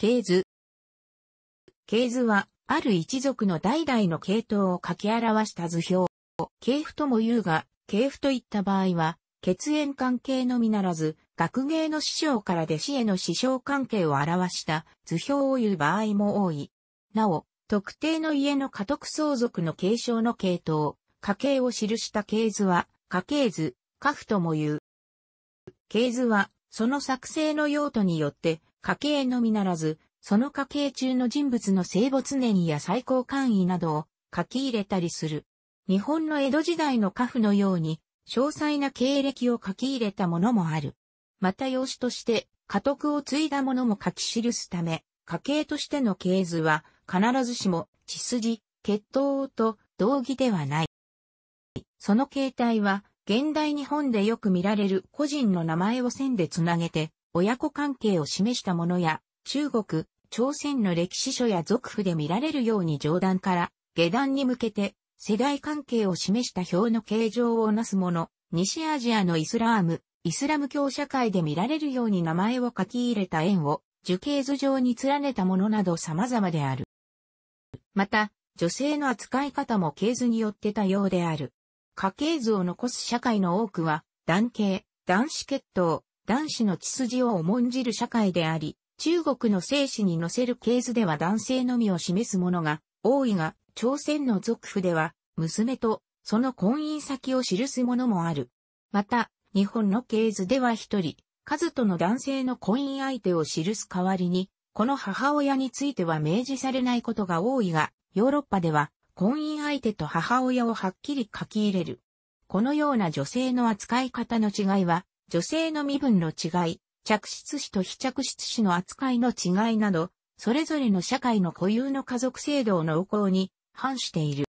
系図。系図は、ある一族の代々の系統を書き表した図表。系譜とも言うが、系譜といった場合は、血縁関係のみならず、学芸の師匠から弟子への師匠関係を表した図表を言う場合も多い。なお、特定の家の家督相続の継承の系統、家系を記した系図は、家系図、家譜とも言う。系図は、その作成の用途によって家系のみならず、その家系中の人物の生没年や最高官位などを書き入れたりする。日本の江戸時代の家父のように、詳細な経歴を書き入れたものもある。また養子として、家督を継いだものも書き記すため、家系としての系図は、必ずしも、血筋、血統と同義ではない。その形態は、現代日本でよく見られる個人の名前を線でつなげて、親子関係を示したものや、中国、朝鮮の歴史書や俗譜で見られるように上段から下段に向けて世代関係を示した表の形状をなすもの、西アジアのイスラーム、イスラム教社会で見られるように名前を書き入れた円を樹形図上に連ねたものなど様々である。また、女性の扱い方も系図によって多様である。家系図を残す社会の多くは、男系、男子血統、男子の血筋を重んじる社会であり、中国の生死に載せる系図では男性のみを示すものが多いが、朝鮮の族譜では、娘とその婚姻先を記すものもある。また、日本の系図では一人、数との男性の婚姻相手を記す代わりに、この母親については明示されないことが多いが、ヨーロッパでは婚姻相手と母親をはっきり書き入れる。このような女性の扱い方の違いは、女性の身分の違い、着室史と非着室史の扱いの違いなど、それぞれの社会の固有の家族制度の横に反している。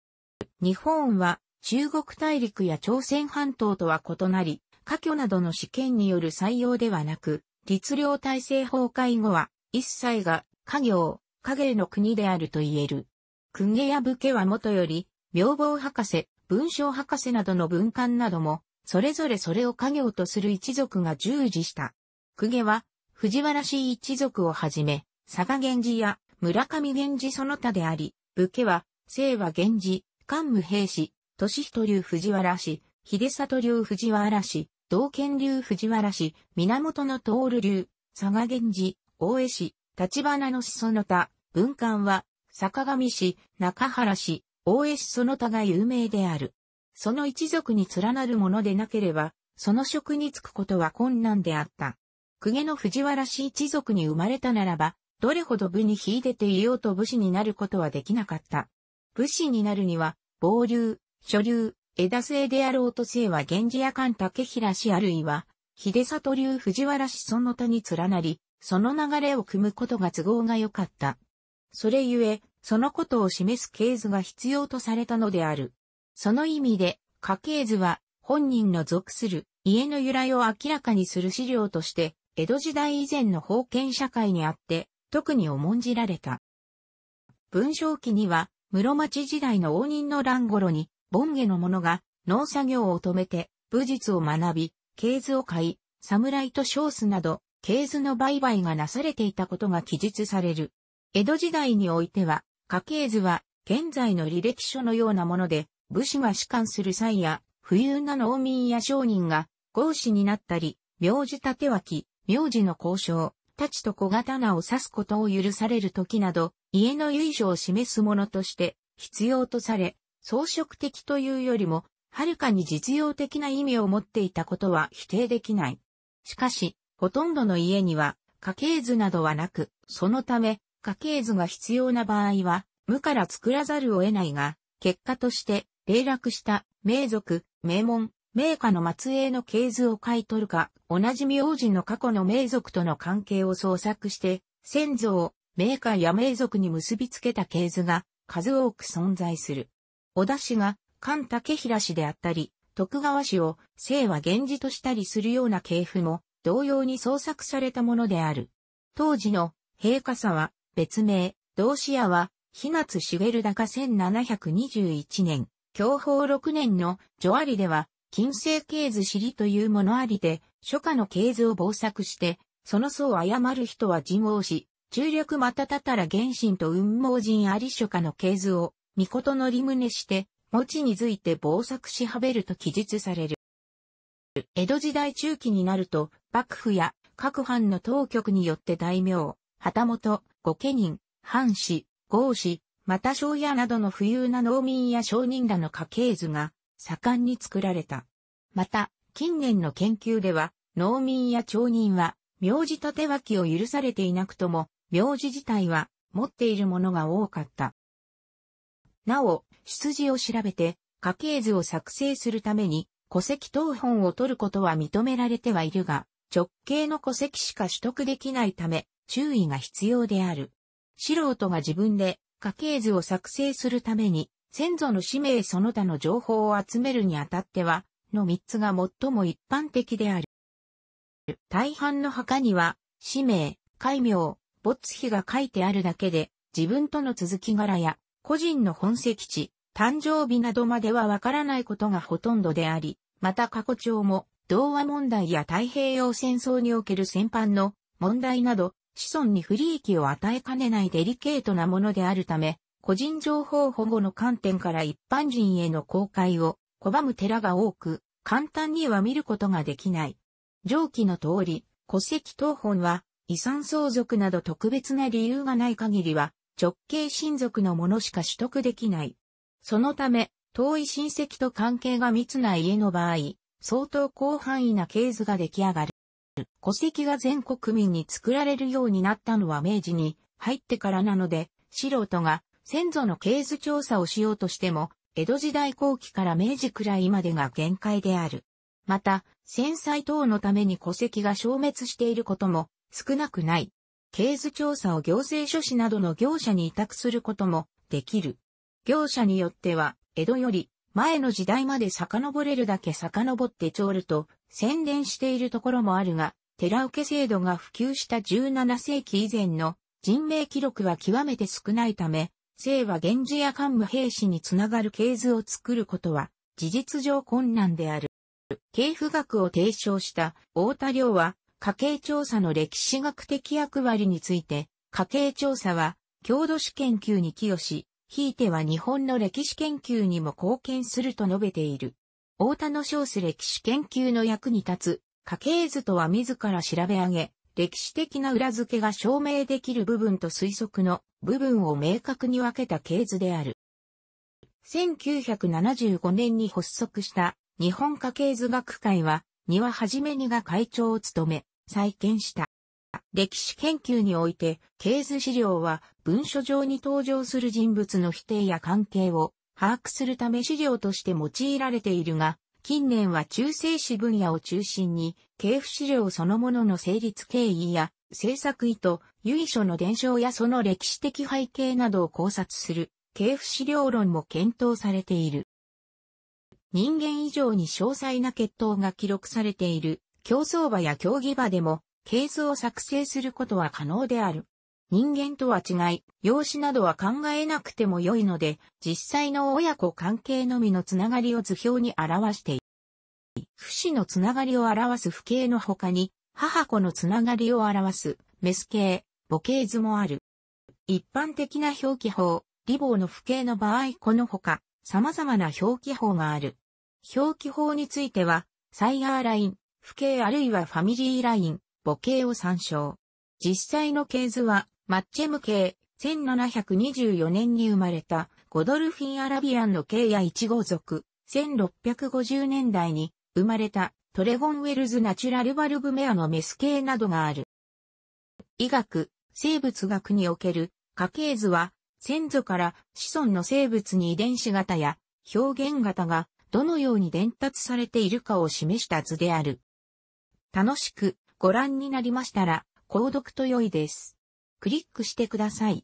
日本は中国大陸や朝鮮半島とは異なり、科挙などの試験による採用ではなく、律令体制崩壊後は、一切が家業、家芸の国であると言える。公家や武家はもとより、病房博士、文章博士などの文官なども、それぞれそれを家業とする一族が従事した。公家は、藤原氏一族をはじめ、佐賀源氏や村上源氏その他であり、武家は、清和源氏、関武平氏、利人流藤原氏、秀里流藤原氏、道賢流藤原氏、源の徹流、佐賀源氏、大江氏、立花のその他、文官は、坂上氏、中原氏、大江氏その他が有名である。その一族に連なるものでなければ、その職に就くことは困難であった。公家の藤原氏一族に生まれたならば、どれほど部に秀でていようと武士になることはできなかった。武士になるには、暴流、諸流、枝製であろうと姓は源氏や官竹平氏あるいは、秀里流藤原氏その他に連なり、その流れを組むことが都合が良かった。それゆえ、そのことを示す系図が必要とされたのである。その意味で、家系図は本人の属する家の由来を明らかにする資料として、江戸時代以前の封建社会にあって、特に重んじられた。文章記には、室町時代の応仁の乱頃に、盆下の者が農作業を止めて、武術を学び、系図を買い、侍と称すなど、系図の売買がなされていたことが記述される。江戸時代においては、家系図は現在の履歴書のようなもので、武士が士官する際や、富裕な農民や商人が、合士になったり、名字立脇、名字の交渉、太刀と小刀を指すことを許される時など、家の由緒を示すものとして必要とされ、装飾的というよりも、はるかに実用的な意味を持っていたことは否定できない。しかし、ほとんどの家には、家系図などはなく、そのため、家系図が必要な場合は、無から作らざるを得ないが、結果として、霊落した、名族、名門、名家の末裔の系図を買い取るか、同じ名字の過去の名族との関係を創作して、先祖を、名家や名族に結びつけた系図が、数多く存在する。織田氏が、菅竹平氏であったり、徳川氏を、姓は源氏としたりするような系譜も、同様に創作されたものである。当時の、平家さは、別名、同志屋は、日夏茂だが1721年、享保六年の序ありでは、金星経図知りというものありで、初夏の経図を傍作して、その層を誤る人は人王し、中略またたたら原神と雲毛人あり初夏の経図を、御事のり旨して、持ちについて傍作しはべると記述される。江戸時代中期になると、幕府や各藩の当局によって大名、旗本、御家人、藩士、豪士、また庄屋などの富裕な農民や商人らの家系図が盛んに作られた。また、近年の研究では、農民や町人は、名字縦分きを許されていなくとも、名字自体は持っているものが多かった。なお、出自を調べて、家系図を作成するために、戸籍謄本を取ることは認められてはいるが、直系の戸籍しか取得できないため、注意が必要である。素人が自分で家系図を作成するために、先祖の氏名その他の情報を集めるにあたっては、の三つが最も一般的である。大半の墓には、氏名、戒名、没碑が書いてあるだけで、自分との続き柄や、個人の本籍地、誕生日などまではわからないことがほとんどであり、また過去帳も、童話問題や太平洋戦争における戦犯の問題など、子孫に不利益を与えかねないデリケートなものであるため、個人情報保護の観点から一般人への公開を拒む寺が多く、簡単には見ることができない。上記の通り、戸籍謄本は遺産相続など特別な理由がない限りは直系親族のものしか取得できない。そのため、遠い親戚と関係が密な家の場合、相当広範囲な系図が出来上がる。戸籍が全国民に作られるようになったのは明治に入ってからなので、素人が先祖の系図調査をしようとしても、江戸時代後期から明治くらいまでが限界である。また、戦災等のために戸籍が消滅していることも少なくない。系図調査を行政書士などの業者に委託することもできる。業者によっては、江戸より前の時代まで遡れるだけ遡ってちょると宣伝しているところもあるが、寺受制度が普及した17世紀以前の人命記録は極めて少ないため、姓は源氏や幹部兵士につながる系図を作ることは事実上困難である。系譜学を提唱した太田良は家計調査の歴史学的役割について、家計調査は郷土史研究に寄与し、ひいては日本の歴史研究にも貢献すると述べている。大田の小数歴史研究の役に立つ、家系図とは自ら調べ上げ、歴史的な裏付けが証明できる部分と推測の部分を明確に分けた系図である。1975年に発足した日本家系図学会は、庭はじめにが会長を務め、再建した。歴史研究において、系図資料は文書上に登場する人物の否定や関係を把握するため資料として用いられているが、近年は中世史分野を中心に、系譜資料そのものの成立経緯や、制作意図、由緒の伝承やその歴史的背景などを考察する、系譜資料論も検討されている。人間以上に詳細な血統が記録されている、競走馬や競技場でも、系図を作成することは可能である。人間とは違い、容姿などは考えなくても良いので、実際の親子関係のみのつながりを図表に表している。不死のつながりを表す父系の他に、母子のつながりを表す、メス系、母系図もある。一般的な表記法、リボーの父系の場合このほか、様々な表記法がある。表記法については、サイヤーライン、父系あるいはファミリーライン、母系を参照。実際の系図は、マッチェム系、1724年に生まれたゴドルフィン・アラビアンの系や一号族、1650年代に生まれたトレゴンウェルズ・ナチュラル・バルブメアのメス系などがある。医学、生物学における家系図は先祖から子孫の生物に遺伝子型や表現型がどのように伝達されているかを示した図である。楽しくご覧になりましたら、購読と良いです。クリックしてください。